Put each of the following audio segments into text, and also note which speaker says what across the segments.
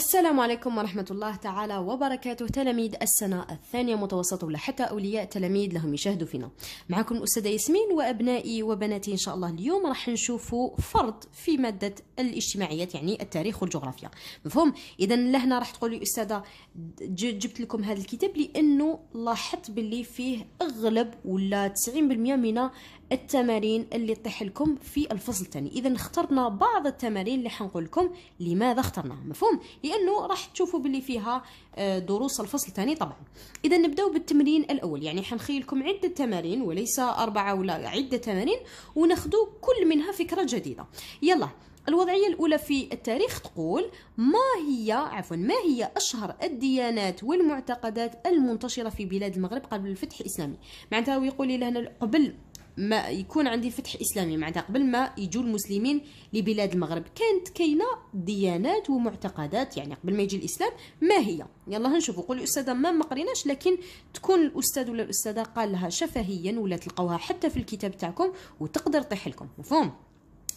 Speaker 1: السلام عليكم ورحمة الله تعالى وبركاته تلاميذ السنة الثانية متوسطة ولا حتى أولياء تلاميذ لهم يشاهدوا فينا معكم الأستاذة ياسمين وأبنائي وبناتي إن شاء الله اليوم راح نشوفوا فرض في مادة الاجتماعيات يعني التاريخ والجغرافيا مفهوم إذا لهنا راح تقولي أستاذة جبت لكم هذا الكتاب لأنه لاحظت باللي فيه أغلب ولا 90% من التمارين اللي طيح لكم في الفصل الثاني اذا اخترنا بعض التمارين اللي حنقول لكم لماذا اخترناها مفهوم لانه راح تشوفوا باللي فيها آه، دروس الفصل الثاني طبعا اذا نبداو بالتمرين الاول يعني حنخيلكم عده تمارين وليس اربعه ولا عده تمارين وناخذوا كل منها فكره جديده يلا الوضعية الأولى في التاريخ تقول ما هي عفوا ما هي أشهر الديانات والمعتقدات المنتشرة في بلاد المغرب قبل الفتح الإسلامي معناتها يقول لي هنا قبل ما يكون عندي فتح اسلامي معناتها قبل ما يجوا المسلمين لبلاد المغرب كانت كاينه ديانات ومعتقدات يعني قبل ما يجي الاسلام ما هي يلا نشوفوا قول استاذه ما ما قريناش لكن تكون الاستاذ ولا الاستاذه قالها شفهيا ولا تلقاوها حتى في الكتاب تاعكم وتقدر طيح لكم مفهوم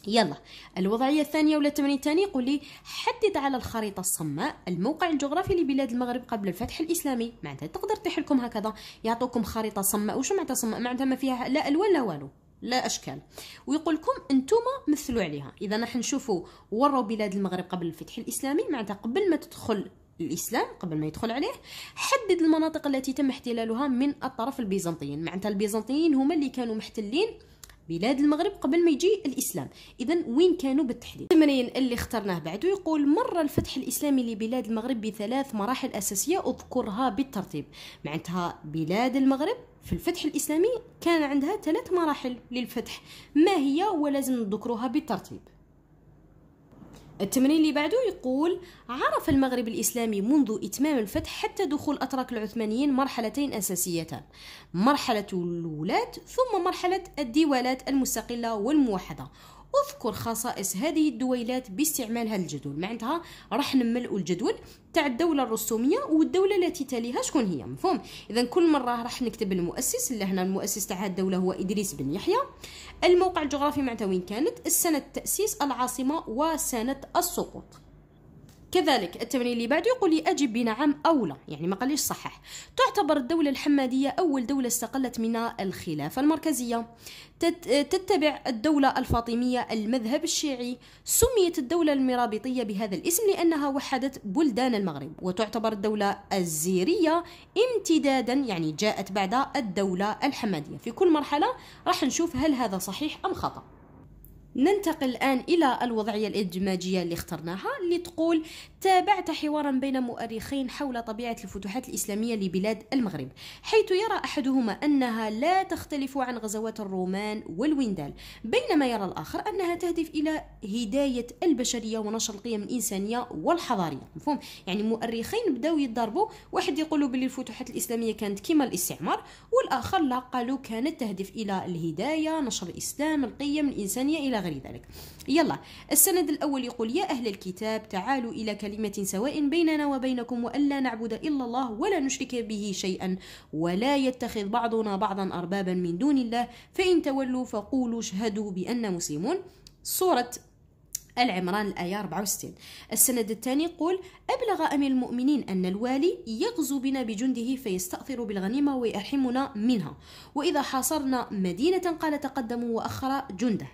Speaker 1: يلا الوضعية الثانية ولا التمرين الثاني يقول لي حدد على الخريطة الصماء الموقع الجغرافي لبلاد المغرب قبل الفتح الإسلامي معناتها تقدر تطيح لكم هكذا يعطوكم خريطة صماء وش معناتها صماء معناتها ما فيها لا ألوان لا والو لا اشكال ويقول لكم انتم مثلوا عليها اذا راح نشوفوا وروا بلاد المغرب قبل الفتح الاسلامي معناتها قبل ما تدخل الاسلام قبل ما يدخل عليه حدد المناطق التي تم احتلالها من الطرف البيزنطيين معناتها البيزنطيين هما اللي كانوا محتلين بلاد المغرب قبل ما يجي الاسلام اذا وين كانوا بالتحديد ثمانيا اللي اخترناه بعده يقول مر الفتح الاسلامي لبلاد المغرب بثلاث مراحل اساسيه اذكرها بالترتيب معناتها بلاد المغرب في الفتح الاسلامي كان عندها ثلاث مراحل للفتح ما هي ولازم نذكرها بالترتيب التمرين اللي بعده يقول عرف المغرب الإسلامي منذ إتمام الفتح حتى دخول أتراك العثمانيين مرحلتين أساسيتان مرحلة الولاة ثم مرحلة الديوالات المستقلة والموحدة اذكر خصائص هذه الدويلات باستعمالها للجدول معناتها راح نملؤوا الجدول تاع الدولة الرسومية والدولة التي تليها شكون هي مفهوم إذا كل مرة راح نكتب المؤسس اللي هنا المؤسس تاع الدولة هو إدريس بن يحيى الموقع الجغرافي معناتها وين كانت السنة التأسيس العاصمة وسنة السقوط كذلك التمرين اللي بعده يقول لي أجب بنعم أو لا يعني ما قاليش صحح تعتبر الدولة الحمادية أول دولة استقلت من الخلافة المركزية تتبع الدولة الفاطمية المذهب الشيعي سميت الدولة المرابطية بهذا الاسم لأنها وحدت بلدان المغرب وتعتبر الدولة الزيرية امتدادا يعني جاءت بعد الدولة الحمادية في كل مرحلة راح نشوف هل هذا صحيح أم خطأ ننتقل الآن إلى الوضعية الإدماجية اللي اخترناها اللي تقول تابعت حوارا بين مؤرخين حول طبيعة الفتوحات الإسلامية لبلاد المغرب حيث يرى أحدهما أنها لا تختلف عن غزوات الرومان والوندال بينما يرى الآخر أنها تهدف إلى هداية البشرية ونشر القيم الإنسانية والحضارية مفهوم يعني مؤرخين بداو يتضاربوا واحد يقولوا بلي الفتوحات الإسلامية كانت كما الاستعمار والآخر لا قالوا كانت تهدف إلى الهداية نشر الإسلام القيم الإنسانية إلى غير ذلك يلا السند الأول يقول يا أهل الكتاب تعالوا إلى كلمة سواء بيننا وبينكم وألا نعبد إلا الله ولا نشرك به شيئا ولا يتخذ بعضنا بعضا أربابا من دون الله فإن تولوا فقولوا اشهدوا بأن مسلمون سورة العمران الآية 64 السند الثاني يقول أبلغ أمير المؤمنين أن الوالي يغزو بنا بجنده فيستأثر بالغنيمة ويرحمنا منها وإذا حاصرنا مدينة قال تقدموا وأخر جنده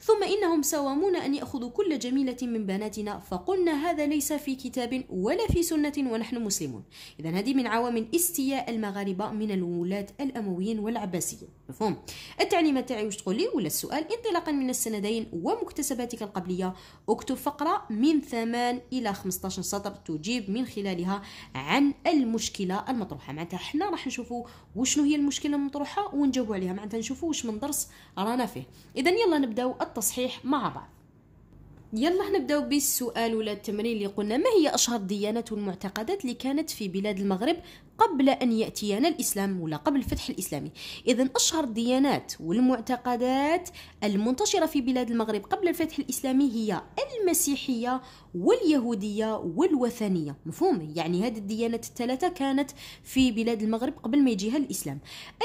Speaker 1: ثم إنهم سوامون أن يأخذوا كل جميلة من بناتنا فقلنا هذا ليس في كتاب ولا في سنة ونحن مسلمون إذا هذه من عوامل استياء المغاربة من الولاة الأمويين والعباسيين مفهوم التعليمات تاعي واش تقول لي ولا السؤال انطلاقا من السندين ومكتسباتك القبلية اكتب فقرة من 8 إلى 15 سطر تجيب من خلالها عن المشكلة المطروحة معناتها حنا راح نشوفوا وشنو هي المشكلة المطروحة ونجاوبوا عليها معناتها نشوفوا واش من درس رانا فيه إذا يلا نبدأ نبداو التصحيح مع بعض يلا نبداو بالسؤال ولا التمرين اللي قلنا ما هي اشهر الديانات والمعتقدات اللي كانت في بلاد المغرب قبل أن يأتينا الإسلام ولا قبل الفتح الإسلامي إذا أشهر الديانات والمعتقدات المنتشرة في بلاد المغرب قبل الفتح الإسلامي هي المسيحية واليهودية والوثنية مفهوم يعني هذه الديانات الثلاثة كانت في بلاد المغرب قبل ما يجيها الإسلام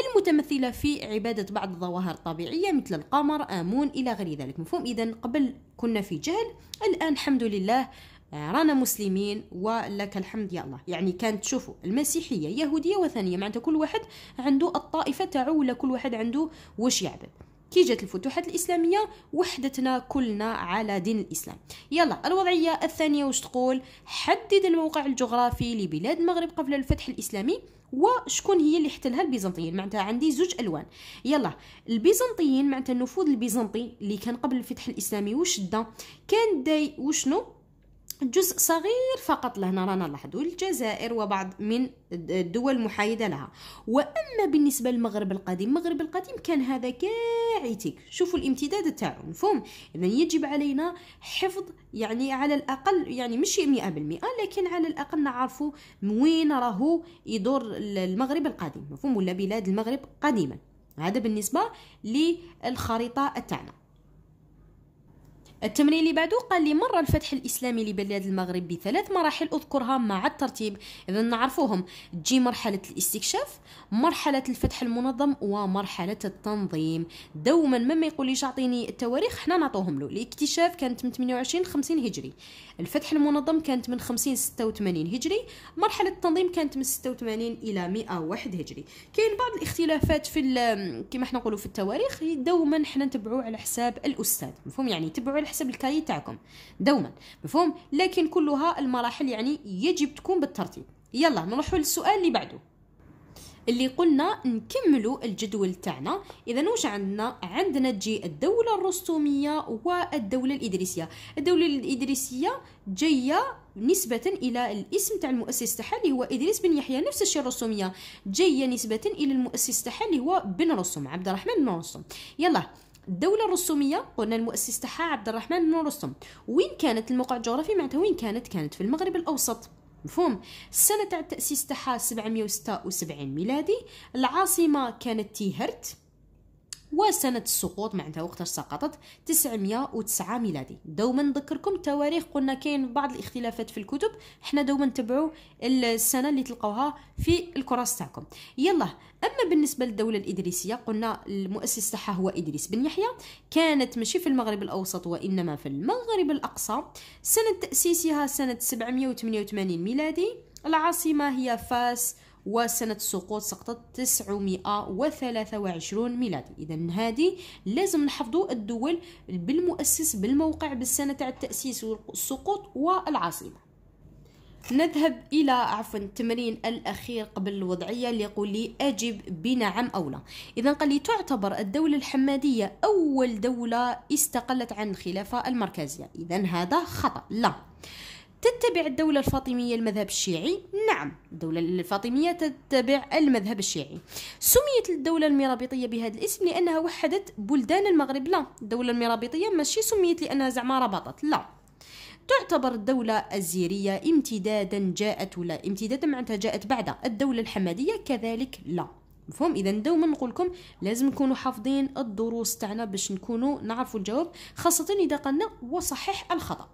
Speaker 1: المتمثلة في عبادة بعض الظواهر الطبيعية مثل القمر آمون إلى غير ذلك مفهوم إذا قبل كنا في جهل الآن الحمد لله آه، رانا مسلمين ولك الحمد يا الله يعني كانت تشوفوا المسيحيه يهوديه وثنيه معناتها كل واحد عنده الطائفه تاعو ولا كل واحد عنده واش يعبد كي جات الفتوحات الاسلاميه وحدتنا كلنا على دين الاسلام يلا الوضعيه الثانيه واش تقول حدد الموقع الجغرافي لبلاد المغرب قبل الفتح الاسلامي وشكون هي اللي احتلها البيزنطيين معناتها عندي زوج الوان يلا البيزنطيين معناتها النفوذ البيزنطي اللي كان قبل الفتح الاسلامي وش دا كان داي وشنو جزء صغير فقط لهنا رانا نلاحظوا الجزائر وبعض من الدول المحايده لها واما بالنسبه للمغرب القديم المغرب القديم كان هذا كاعتك شوفوا الامتداد تاعو مفهوم اذا يجب علينا حفظ يعني على الاقل يعني مش 100% لكن على الاقل نعرفوا وين راهو يدور المغرب القديم مفهوم ولا بلاد المغرب قديما هذا بالنسبه للخريطه تاعنا التمرين اللي بعده قال لي مر الفتح الاسلامي لبلاد المغرب بثلاث مراحل اذكرها مع الترتيب اذا نعرفوهم تجي مرحله الاستكشاف مرحله الفتح المنظم ومرحله التنظيم دوما مما ليش اعطيني التواريخ حنا نعطوهم له الاكتشاف كانت من 28 50 هجري الفتح المنظم كانت من 50 86 هجري مرحله التنظيم كانت من 86 الى 101 هجري كاين بعض الاختلافات في كما حنا نقولوا في التواريخ دوما حنا نتبعوا على حساب الاستاذ مفهوم يعني تبعوا حسب الكاري تاعكم دوما مفهوم لكن كلها المراحل يعني يجب تكون بالترتيب يلا نروحوا للسؤال اللي بعده اللي قلنا نكملوا الجدول تاعنا اذا واش عندنا عندنا تجي الدوله الرستوميه والدوله الادريسيه الدوله الادريسيه جايه نسبة إلى الاسم تاع المؤسس تاعها اللي هو إدريس بن يحيى نفس الشيء الرسومية جاية نسبة إلى المؤسس تاعها اللي هو بن رسوم عبد الرحمن بن رسوم يلا الدولة الرسومية قلنا المؤسس تاعها عبد الرحمن بن رستم وين كانت الموقع الجغرافي معناتها وين كانت كانت في المغرب الأوسط مفهوم السنة تاع التأسيس تاعها 776 ميلادي العاصمة كانت تيهرت وسنة السقوط معناتها وقتاش سقطت 909 ميلادي دوما نذكركم التواريخ قلنا كاين بعض الاختلافات في الكتب حنا دوما نتبعوا السنة اللي تلقاوها في الكراس تاعكم يلا اما بالنسبه للدوله الادريسيه قلنا المؤسس تاعها هو ادريس بن يحيى كانت ماشي في المغرب الاوسط وانما في المغرب الاقصى سنه تاسيسها سنه 788 ميلادي العاصمه هي فاس وسنة السقوط سقطت 923 ميلادي إذا هذه لازم نحفظوا الدول بالمؤسس بالموقع بالسنة تاع التأسيس والسقوط والعاصمة نذهب إلى عفوا التمرين الأخير قبل الوضعية اللي يقول لي أجب بنعم أو لا إذا قال لي تعتبر الدولة الحمادية أول دولة استقلت عن الخلافة المركزية إذا هذا خطأ لا تتبع الدولة الفاطمية المذهب الشيعي؟ نعم الدولة الفاطمية تتبع المذهب الشيعي سميت الدولة المرابطية بهذا الاسم لأنها وحدت بلدان المغرب لا الدولة المرابطية ماشي سميت لأنها زعما ربطت لا تعتبر الدولة الزيرية امتدادا جاءت ولا امتدادا معناتها جاءت بعد الدولة الحمادية كذلك لا مفهوم اذا دوما نقول لكم لازم نكونوا حافظين الدروس تاعنا باش نكونوا نعرفوا الجواب خاصه اذا قلنا وصحح الخطا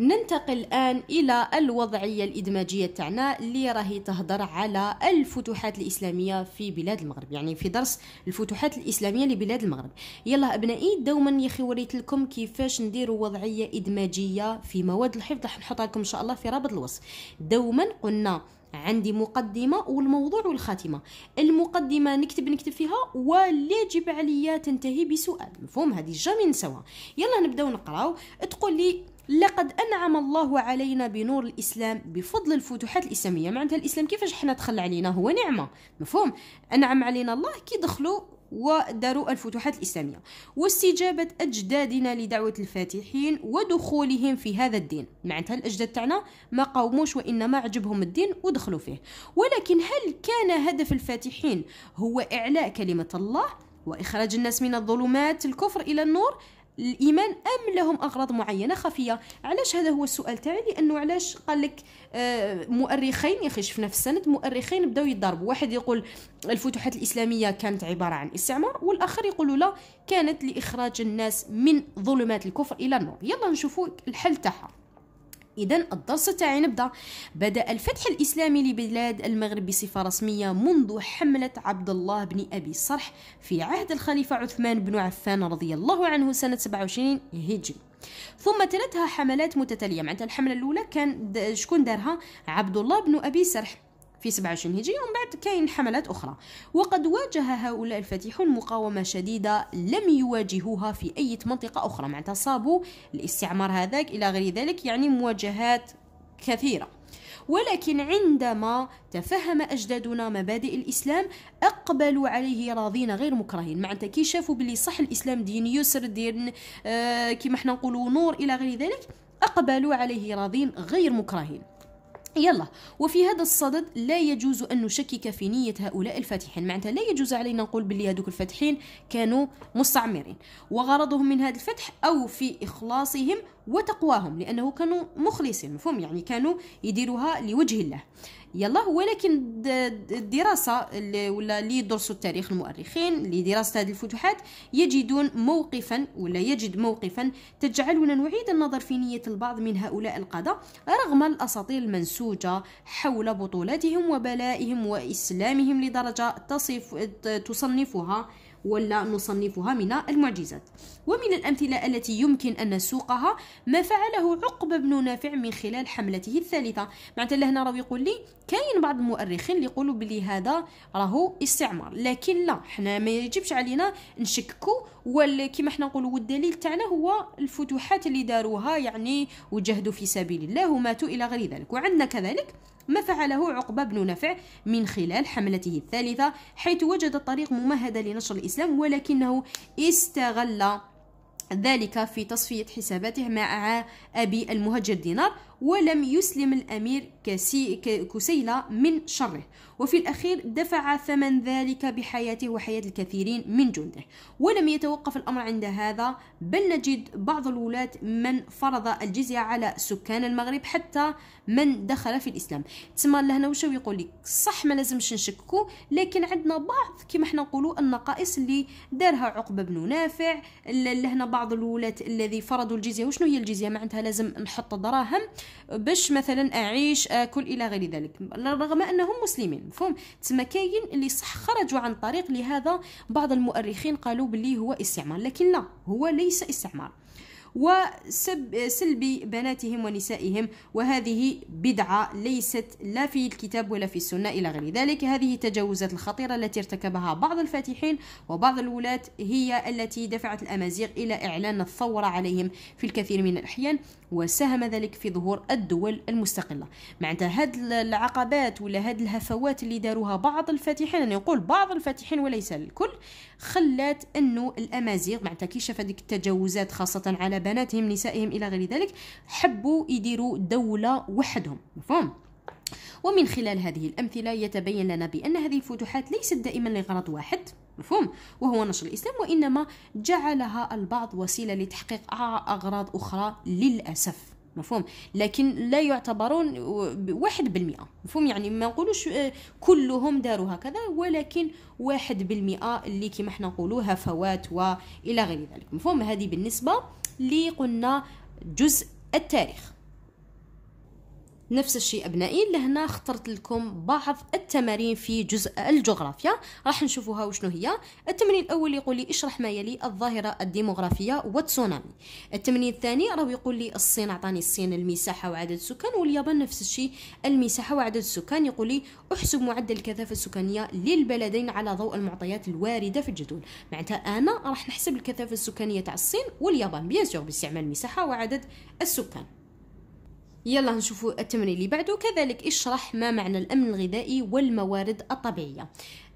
Speaker 1: ننتقل الآن إلى الوضعية الإدماجية تاعنا اللي راهي تهضر على الفتوحات الإسلامية في بلاد المغرب يعني في درس الفتوحات الإسلامية لبلاد المغرب يلا أبنائي دوما يا أخي وريت لكم كيفاش نديروا وضعية إدماجية في مواد الحفظ راح نحطها لكم إن شاء الله في رابط الوصف دوما قلنا عندي مقدمة والموضوع والخاتمة المقدمة نكتب نكتب فيها واللي يجب عليا تنتهي بسؤال مفهوم هذه جامي سوا يلا نبداو نقراو تقول لي لقد انعم الله علينا بنور الاسلام بفضل الفتوحات الاسلاميه معناتها الاسلام كيفاش حنا دخل علينا هو نعمه مفهوم انعم علينا الله كي دخلوا وداروا الفتوحات الاسلاميه واستجابه اجدادنا لدعوه الفاتحين ودخولهم في هذا الدين معناتها الاجداد تاعنا ما قاوموش وانما عجبهم الدين ودخلوا فيه ولكن هل كان هدف الفاتحين هو اعلاء كلمه الله واخراج الناس من الظلمات الكفر الى النور الايمان ام لهم اغراض معينه خفيه علاش هذا هو السؤال تاعي لانه علاش قال لك آه، مؤرخين يا اخي شفنا في السند مؤرخين بداو يضربوا واحد يقول الفتوحات الاسلاميه كانت عباره عن استعمار والاخر يقول لا كانت لاخراج الناس من ظلمات الكفر الى النور يلا نشوفوا الحل تاعها إذا الدرس تاعي نبدأ بدأ الفتح الإسلامي لبلاد المغرب بصفة رسمية منذ حملة عبد الله بن أبي الصرح في عهد الخليفة عثمان بن عفان رضي الله عنه سنة 27 هجري ثم تلتها حملات متتالية معناتها الحملة الأولى كان شكون دارها عبد الله بن أبي سرح في 27 هجري ومن بعد كاين حملات أخرى وقد واجه هؤلاء الفاتحون مقاومة شديدة لم يواجهوها في أي منطقة أخرى معناتها صابوا الاستعمار هذاك إلى غير ذلك يعني مواجهات كثيرة ولكن عندما تفهم أجدادنا مبادئ الإسلام أقبلوا عليه راضين غير مكرهين معناتها كي شافوا بلي صح الإسلام دين يسر دين آه كما حنا نقولوا نور إلى غير ذلك أقبلوا عليه راضين غير مكرهين يلا وفي هذا الصدد لا يجوز أن نشكك في نية هؤلاء الفاتحين معناتها لا يجوز علينا نقول باللي هذوك الفاتحين كانوا مستعمرين وغرضهم من هذا الفتح أو في إخلاصهم وتقواهم لانه كانوا مخلصين مفهوم يعني كانوا يديروها لوجه الله يلا ولكن الدراسه اللي ولا اللي يدرسوا التاريخ المؤرخين لدراسه هذه الفتوحات يجدون موقفا ولا يجد موقفا تجعلنا نعيد النظر في نيه البعض من هؤلاء القاده رغم الاساطير المنسوجه حول بطولاتهم وبلائهم واسلامهم لدرجه تصف تصنفها ولا نصنفها من المعجزات ومن الأمثلة التي يمكن أن نسوقها ما فعله عقبة بن نافع من خلال حملته الثالثة معناتها لهنا راه يقول لي كاين بعض المؤرخين اللي يقولوا بلي هذا راهو استعمار لكن لا حنا ما يجبش علينا نشككوا وكما حنا نقولوا والدليل تاعنا هو الفتوحات اللي داروها يعني وجهدوا في سبيل الله وماتوا الى غير ذلك وعندنا كذلك ما فعله عقبة بن نفع من خلال حملته الثالثة حيث وجد الطريق ممهدة لنشر الإسلام ولكنه استغل ذلك في تصفية حساباته مع أبي المهجر دينار ولم يسلم الأمير كسيلة من شره وفي الأخير دفع ثمن ذلك بحياته وحياة الكثيرين من جنده ولم يتوقف الأمر عند هذا بل نجد بعض الولاة من فرض الجزية على سكان المغرب حتى من دخل في الإسلام تسمى لهنا وشو يقول لك صح ما لازمش نشككو لكن عندنا بعض كما حنا نقولوا النقائص اللي دارها عقبة بن نافع لهنا بعض الولاة الذي فرضوا الجزية وشنو هي الجزية معناتها لازم نحط دراهم باش مثلا اعيش اكل الى غير ذلك رغم انهم مسلمين مفهوم تما كاين اللي صح خرجوا عن طريق لهذا بعض المؤرخين قالوا بلي هو استعمار لكن لا هو ليس استعمار وسلب بناتهم ونسائهم وهذه بدعة ليست لا في الكتاب ولا في السنة إلى غير ذلك هذه التجاوزات الخطيرة التي ارتكبها بعض الفاتحين وبعض الولاة هي التي دفعت الأمازيغ إلى إعلان الثورة عليهم في الكثير من الأحيان وساهم ذلك في ظهور الدول المستقله معناتها هاد العقبات ولا هاد الهفوات اللي داروها بعض الفاتحين انا يعني نقول بعض الفاتحين وليس الكل خلات انه الامازيغ معناتها كي شاف التجاوزات خاصه على بناتهم نسائهم الى غير ذلك حبوا يديروا دوله وحدهم مفهوم ومن خلال هذه الامثله يتبين لنا بان هذه الفتوحات ليست دائما لغرض واحد مفهوم وهو نشر الإسلام وإنما جعلها البعض وسيلة لتحقيق أغراض أخرى للأسف مفهوم لكن لا يعتبرون واحد بالمئة مفهوم يعني ما نقولوش آه، كلهم داروا هكذا ولكن واحد بالمئة اللي كما احنا نقولوا هفوات وإلى غير ذلك مفهوم هذه بالنسبة لي قلنا جزء التاريخ نفس الشيء أبنائي لهنا اخترت لكم بعض التمارين في جزء الجغرافيا راح نشوفوها وشنو هي التمرين الأول يقول لي اشرح ما يلي الظاهرة الديموغرافية والتسونامي التمرين الثاني راه يقول لي الصين عطاني الصين المساحة وعدد السكان واليابان نفس الشيء المساحة وعدد السكان يقول لي احسب معدل الكثافة السكانية للبلدين على ضوء المعطيات الواردة في الجدول معناتها أنا راح نحسب الكثافة السكانية تاع الصين واليابان بيان سور باستعمال المساحة وعدد السكان يلا نشوفوا التمرين اللي بعده كذلك اشرح ما معنى الامن الغذائي والموارد الطبيعيه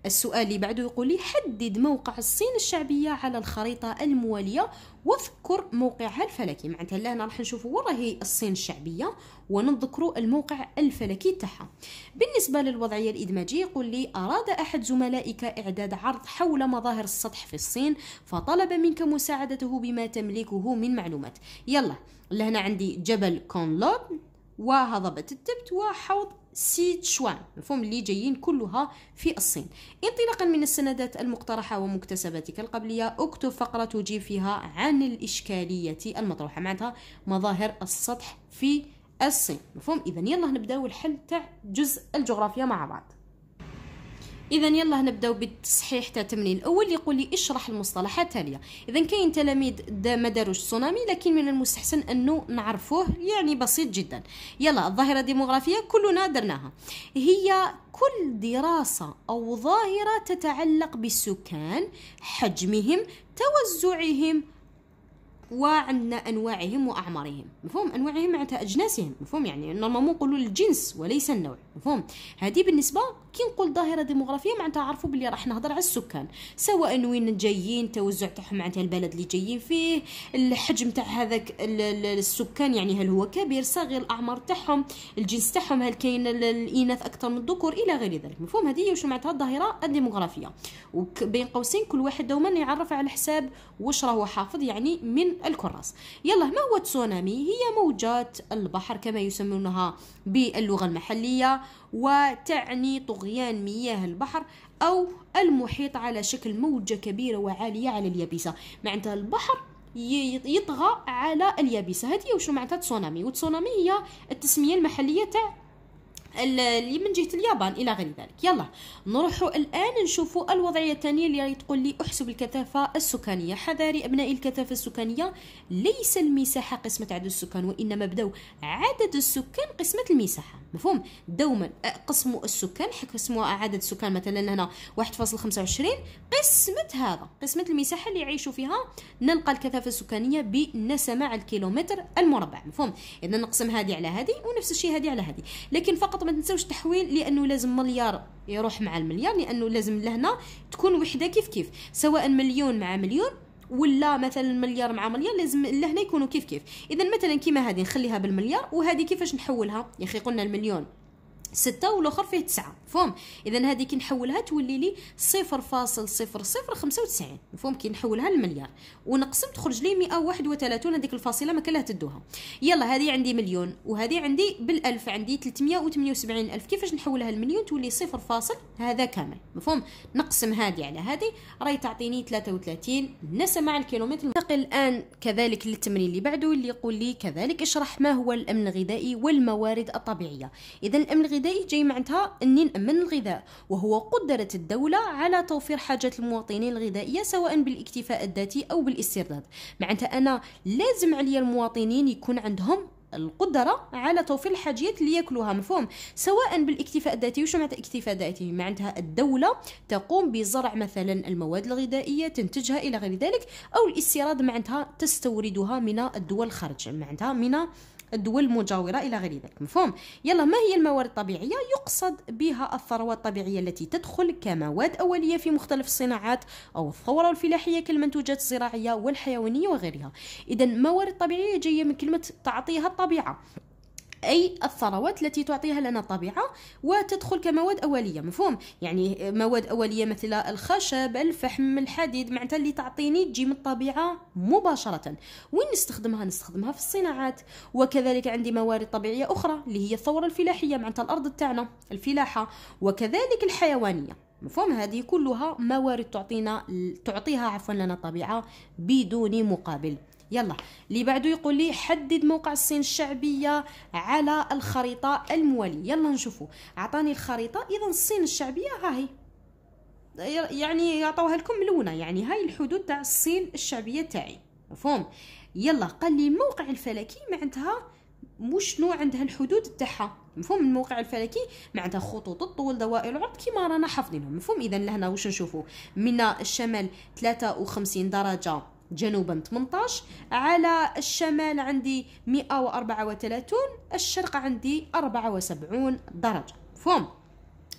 Speaker 1: السؤال اللي بعده يقول لي حدد موقع الصين الشعبية على الخريطة الموالية واذكر موقعها الفلكي معناتها هنا راح نشوفوا وين راهي الصين الشعبية ونذكر الموقع الفلكي تاعها بالنسبة للوضعية الإدماجية يقول لي أراد أحد زملائك إعداد عرض حول مظاهر السطح في الصين فطلب منك مساعدته بما تملكه من معلومات يلا لهنا عندي جبل كونلون وهضبة التبت وحوض سيتشوان مفهوم اللي جايين كلها في الصين انطلاقا من السندات المقترحة ومكتسباتك القبلية اكتب فقرة تجيب فيها عن الإشكالية المطروحة معناتها مظاهر السطح في الصين مفهوم اذا يلا نبداو الحل تاع جزء الجغرافيا مع بعض اذا يلا نبداو بالتصحيح تاع التمرين الاول اللي يقول لي اشرح المصطلحات التاليه اذا كاين تلاميذ ما داروش تسونامي لكن من المستحسن انه نعرفوه يعني بسيط جدا يلا الظاهره الديموغرافيه كلنا درناها هي كل دراسه او ظاهره تتعلق بالسكان حجمهم توزعهم وعندنا انواعهم واعمارهم مفهوم انواعهم معناتها اجناسهم مفهوم يعني نورمالمون نقولوا الجنس وليس النوع مفهوم هذه بالنسبه كي نقول ظاهره ديموغرافيه معناتها عرفوا بلي راح نهضر على السكان سواء وين جايين توزع تاعهم معناتها البلد اللي جايين فيه الحجم تاع هذاك السكان يعني هل هو كبير صغير الاعمار تاعهم الجنس تاعهم هل كاين الاناث اكثر من الذكور الى غير ذلك مفهوم هذه واش معناتها الظاهره الديموغرافيه وبين قوسين كل واحد دوما يعرف على حساب واش راهو حافظ يعني من الكراس يلا ما هو تسونامي هي موجات البحر كما يسمونها باللغه المحليه وتعني طغيان مياه البحر أو المحيط على شكل موجة كبيرة وعالية على اليابسة معناتها البحر يطغى على اليابسة هذه وشو معناتها تسونامي والتسونامي هي التسمية المحلية تاع اللي من جهه اليابان الى غير ذلك يلا نروحوا الان نشوفوا الوضعيه الثانيه اللي تقول لي احسب الكثافه السكانيه حذاري ابنائي الكثافه السكانيه ليس المساحه قسمه عدد السكان وانما بداو عدد السكان قسمه المساحه مفهوم دوما قسموا السكان قسموا عدد السكان مثلا هنا 1.25 قسمه هذا قسمه المساحه اللي يعيشوا فيها نلقى الكثافه السكانيه بنسمه على الكيلومتر المربع مفهوم اذا نقسم هذه على هذه ونفس الشيء هذه على هذه لكن فقط ما تنساوش التحويل لانه لازم مليار يروح مع المليار لانه لازم لهنا تكون وحده كيف كيف سواء مليون مع مليون ولا مثلا مليار مع مليار لازم لهنا يكونوا كيف كيف اذا مثلا كيما هذه نخليها بالمليار وهذه كيفاش نحولها يا اخي قلنا المليون ستة والاخر فيه تسعة مفهوم اذا هذه كي نحولها تولي لي صفر فاصل صفر صفر خمسة وتسعين مفهوم كي نحولها للمليار ونقسم تخرج لي مئة واحد وثلاثون هذيك الفاصله ما كلها تدوها يلا هذه عندي مليون وهذه عندي بالالف عندي 378 الف كيفاش نحولها للمليون تولي صفر فاصل هذا كامل مفهوم نقسم هذه على هذه راهي تعطيني 33 نسمة مع الكيلومتر ننتقل الان كذلك للتمرين اللي بعده اللي يقول لي كذلك اشرح ما هو الامن الغذائي والموارد الطبيعيه اذا الامن الغذائي الغذائي جاي معناتها اني نامن الغذاء وهو قدرة الدولة على توفير حاجات المواطنين الغذائية سواء بالاكتفاء الذاتي او بالاسترداد معناتها انا لازم عليا المواطنين يكون عندهم القدره على توفير الحاجيات اللي ياكلوها مفهوم سواء بالاكتفاء الذاتي وشو معناتها اكتفاء ذاتي معناتها الدوله تقوم بزرع مثلا المواد الغذائيه تنتجها الى غير ذلك او الاستيراد معناتها تستوردها من الدول الخارج معناتها من الدول المجاورة إلى غير ذلك مفهوم يلا ما هي الموارد الطبيعية يقصد بها الثروات الطبيعية التي تدخل كمواد أولية في مختلف الصناعات أو الثورة الفلاحية كالمنتوجات الزراعية والحيوانية وغيرها إذا موارد طبيعية جاية من كلمة تعطيها الطبيعة أي الثروات التي تعطيها لنا الطبيعة وتدخل كمواد أولية مفهوم يعني مواد أولية مثل الخشب الفحم الحديد معناتها اللي تعطيني تجي من الطبيعة مباشرة وين نستخدمها نستخدمها في الصناعات وكذلك عندي موارد طبيعية أخرى اللي هي الثورة الفلاحية معناتها الأرض تاعنا الفلاحة وكذلك الحيوانية مفهوم هذه كلها موارد تعطينا تعطيها عفوا لنا الطبيعه بدون مقابل يلا اللي بعده يقول لي حدد موقع الصين الشعبية على الخريطة الموالية يلا نشوفوا عطاني الخريطة إذا الصين الشعبية ها هي يعني يعطوها لكم ملونة يعني هاي الحدود تاع الصين الشعبية تاعي مفهوم يلا قال لي الموقع الفلكي معناتها نوع عندها الحدود تاعها مفهوم من الموقع الفلكي معناتها خطوط الطول دوائر العرض كيما رانا حافظينهم مفهوم اذا لهنا واش نشوفوا من الشمال 53 درجه جنوبا 18 على الشمال عندي 134 الشرق عندي 74 درجه مفهوم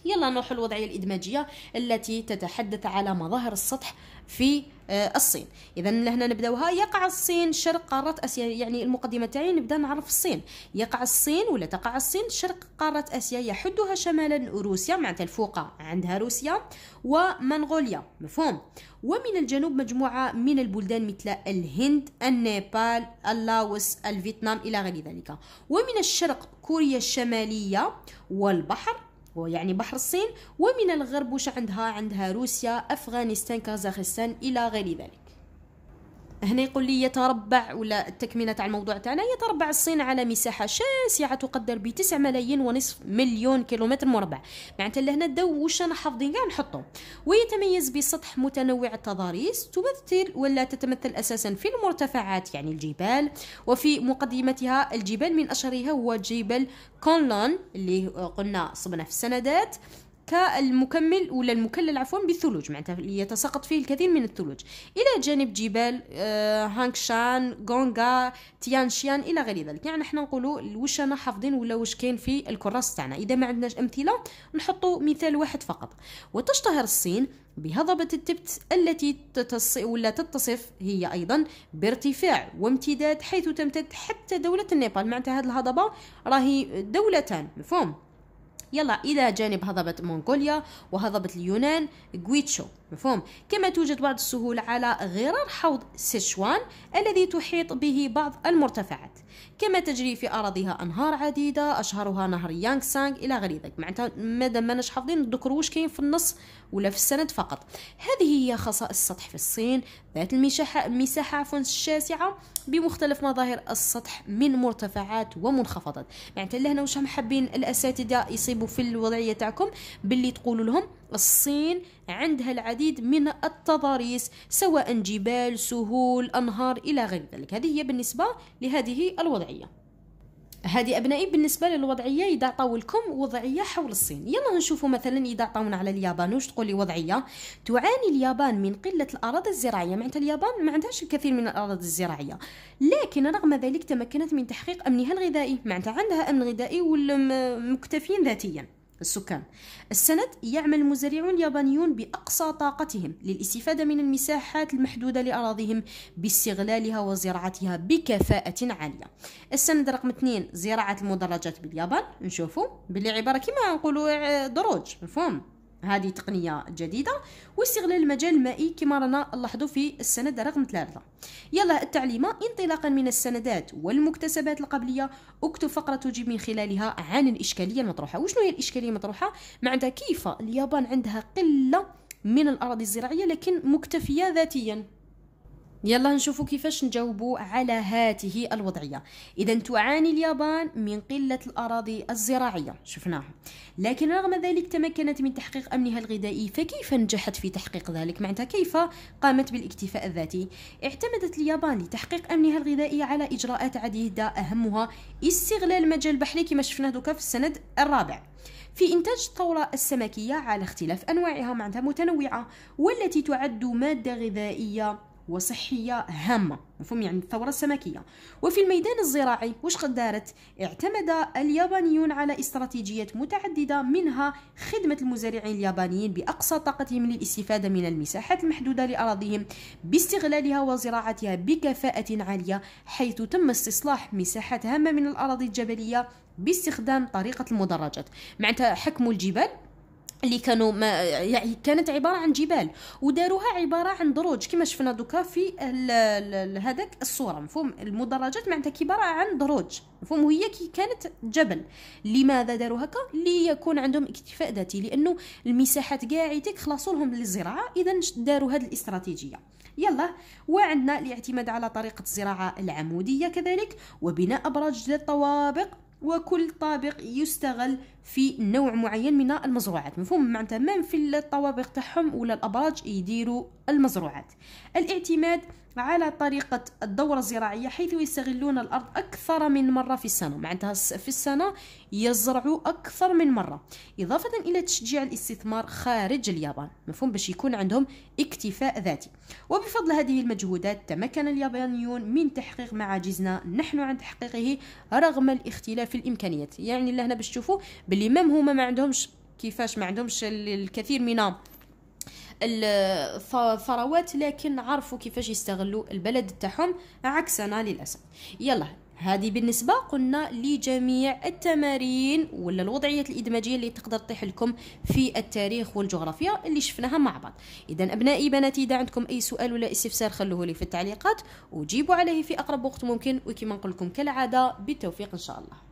Speaker 1: يلا نروح الوضعية الإدماجية التي تتحدث على مظاهر السطح في آه، الصين اذا لهنا نبداوها يقع الصين شرق قاره اسيا يعني المقدمه تاعي نبدا نعرف الصين يقع الصين ولا تقع الصين شرق قاره اسيا يحدها شمالا روسيا معناتها الفوق عندها روسيا ومنغوليا مفهوم ومن الجنوب مجموعه من البلدان مثل الهند النيبال اللاوس الفيتنام الى غير ذلك ومن الشرق كوريا الشماليه والبحر ويعني بحر الصين ومن الغرب وش عندها عندها روسيا أفغانستان كازاخستان إلى غير ذلك هنا يقول لي يتربع ولا التكمله تاع الموضوع تاعنا يتربع الصين على مساحه شاسعه تقدر ب 9 ملايين ونصف مليون كيلومتر مربع معناتها لهنا الدو واش انا حافظين كاع نحطو ويتميز بسطح متنوع التضاريس تمثل ولا تتمثل اساسا في المرتفعات يعني الجبال وفي مقدمتها الجبال من اشهرها هو جبل كونلون اللي قلنا صبنا في السندات كالمكمل ولا المكلل عفوا بالثلوج معناتها يتساقط فيه الكثير من الثلوج الى جانب جبال آه، هانكشان غونغا تيانشيان الى غير ذلك يعني احنا نقولوا واش انا حافظين ولا واش كاين في الكراس تاعنا اذا ما عندناش امثله نحطوا مثال واحد فقط وتشتهر الصين بهضبة التبت التي تتص... ولا تتصف هي أيضا بارتفاع وامتداد حيث تمتد حتى دولة النيبال معناتها هذه الهضبة راهي دولتان مفهوم يلا إلى جانب هضبة مونغوليا وهضبة اليونان غويتشو مفهوم كما توجد بعض السهول على غرار حوض سيشوان الذي تحيط به بعض المرتفعات كما تجري في أراضيها أنهار عديدة أشهرها نهر يانغ سانغ إلى غير ذلك معناتها مادام ما حافظين نذكر واش كاين في النص ولا في السند فقط هذه هي خصائص السطح في الصين ذات المساحة مساحة عفوا الشاسعة بمختلف مظاهر السطح من مرتفعات ومنخفضات معناتها لهنا واش حابين الأساتذة يصيبوا في الوضعية تاعكم باللي تقولوا لهم الصين عندها العديد من التضاريس سواء جبال سهول أنهار إلى غير ذلك هذه هي بالنسبة لهذه الوضعية هذه ابنائي بالنسبه للوضعيه اذا عطاو لكم وضعيه حول الصين يلا نشوفوا مثلا اذا عطاونا على اليابان واش تقولي وضعيه تعاني اليابان من قله الاراضي الزراعيه معناتها اليابان ما عندهاش الكثير من الاراضي الزراعيه لكن رغم ذلك تمكنت من تحقيق امنها الغذائي معناتها عندها امن غذائي والمكتفين ذاتيا السكان السند يعمل المزارعون اليابانيون بأقصى طاقتهم للاستفادة من المساحات المحدودة لأراضيهم باستغلالها وزراعتها بكفاءة عالية السند رقم اثنين زراعة المدرجات باليابان نشوفوا باللي عبارة كما نقولوا آه، دروج مفهوم هذه تقنيه جديده واستغلال المجال المائي كما رانا نلاحظوا في السند رقم ثلاثة يلا التعليمه انطلاقا من السندات والمكتسبات القبليه اكتب فقره تجيب من خلالها عن الاشكاليه المطروحه وشنو هي الاشكاليه المطروحه معناتها كيف اليابان عندها قله من الاراضي الزراعيه لكن مكتفيه ذاتيا يلا نشوفوا كيفاش نجاوبوا على هذه الوضعيه اذا تعاني اليابان من قله الاراضي الزراعيه شفناها لكن رغم ذلك تمكنت من تحقيق امنها الغذائي فكيف نجحت في تحقيق ذلك معناتها كيف قامت بالاكتفاء الذاتي اعتمدت اليابان لتحقيق امنها الغذائي على اجراءات عديده اهمها استغلال مجال بحري كما شفنا دوكا في السند الرابع في إنتاج الثورة السمكية على اختلاف أنواعها معناتها متنوعة والتي تعد مادة غذائية وصحية هامة مفهوم يعني الثورة السمكية وفي الميدان الزراعي وش قد دارت اعتمد اليابانيون على استراتيجيات متعددة منها خدمة المزارعين اليابانيين بأقصى طاقتهم للاستفادة من المساحات المحدودة لأراضيهم باستغلالها وزراعتها بكفاءة عالية حيث تم استصلاح مساحات هامة من الأراضي الجبلية باستخدام طريقة المدرجات معناتها حكموا الجبال اللي كانوا ما يعني كانت عباره عن جبال وداروها عباره عن دروج كما شفنا دوكا في هذاك الصوره مفهوم المدرجات معناتها عباره عن دروج مفهوم وهي كي كانت جبل لماذا داروا هكا ليكون عندهم اكتفاء ذاتي لانه المساحات كاع يتيك خلصوا لهم للزراعه اذا داروا هذه الاستراتيجيه يلا وعندنا الاعتماد على طريقه الزراعه العموديه كذلك وبناء ابراج للطوابق طوابق وكل طابق يستغل في نوع معين من المزروعات مفهوم معناتها مام في الطوابق تاعهم ولا الابراج يديروا المزروعات الاعتماد على طريقة الدورة الزراعية حيث يستغلون الأرض أكثر من مرة في السنة معناتها في السنة يزرعوا أكثر من مرة إضافة إلى تشجيع الاستثمار خارج اليابان مفهوم باش يكون عندهم اكتفاء ذاتي وبفضل هذه المجهودات تمكن اليابانيون من تحقيق ما نحن عن تحقيقه رغم الاختلاف في الإمكانيات يعني لهنا باش تشوفوا باللي مام هما ما عندهمش كيفاش ما عندهمش الكثير من الثروات لكن عرفوا كيفاش يستغلوا البلد تاعهم عكسنا للاسف يلا هذه بالنسبه قلنا لجميع التمارين ولا الوضعيات الادماجيه اللي تقدر تطيح لكم في التاريخ والجغرافيا اللي شفناها مع بعض اذا ابنائي بناتي اذا عندكم اي سؤال ولا استفسار خلوه لي في التعليقات وجيبوا عليه في اقرب وقت ممكن وكما نقول لكم كالعاده بالتوفيق ان شاء الله